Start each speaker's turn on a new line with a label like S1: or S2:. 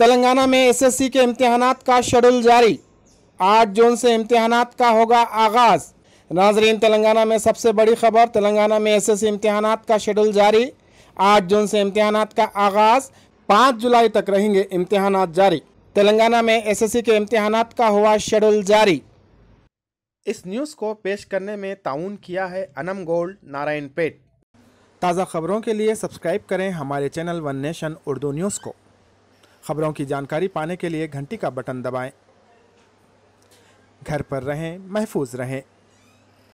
S1: तेलंगाना में एसएससी के इम्तहान का शेड्यूल जारी आठ जून से इम्तहान का होगा आगाज़ नाजरीन तेलंगाना में सबसे बड़ी खबर तेलंगाना में एसएससी इम्तहान का शेड्यूल जारी आठ जून से इम्तहान का आगाज़ पाँच जुलाई तक रहेंगे इम्तहान जारी तेलंगाना में एसएससी के इम्तहान का हुआ शेड्यूल जारी
S2: इस न्यूज़ को पेश करने में ताउन किया है अनम गोल्ड नारायण पेट ताज़ा खबरों के लिए सब्सक्राइब करें हमारे channel one nation Urdu news को खबरों की जानकारी पाने के लिए घंटी का बटन दबाएं। घर पर रहें महफूज रहें